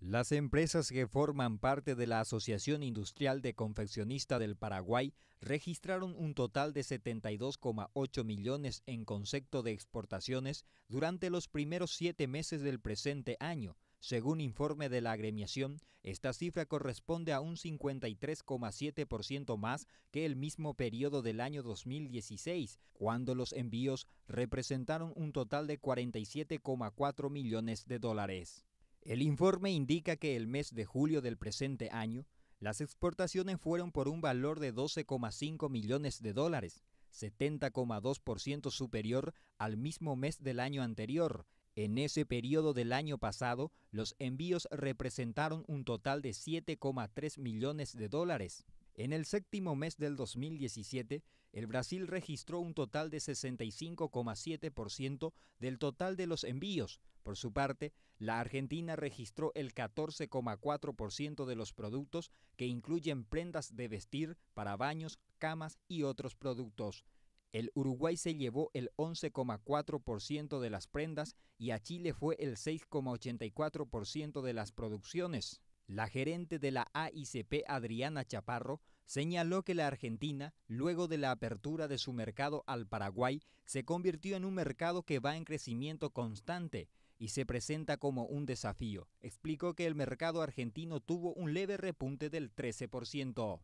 Las empresas que forman parte de la Asociación Industrial de Confeccionista del Paraguay registraron un total de 72,8 millones en concepto de exportaciones durante los primeros siete meses del presente año. Según informe de la agremiación, esta cifra corresponde a un 53,7% más que el mismo periodo del año 2016, cuando los envíos representaron un total de 47,4 millones de dólares. El informe indica que el mes de julio del presente año, las exportaciones fueron por un valor de 12,5 millones de dólares, 70,2% superior al mismo mes del año anterior. En ese periodo del año pasado, los envíos representaron un total de 7,3 millones de dólares. En el séptimo mes del 2017, el Brasil registró un total de 65,7% del total de los envíos. Por su parte, la Argentina registró el 14,4% de los productos que incluyen prendas de vestir para baños, camas y otros productos. El Uruguay se llevó el 11,4% de las prendas y a Chile fue el 6,84% de las producciones. La gerente de la AICP, Adriana Chaparro, señaló que la Argentina, luego de la apertura de su mercado al Paraguay, se convirtió en un mercado que va en crecimiento constante y se presenta como un desafío. Explicó que el mercado argentino tuvo un leve repunte del 13%.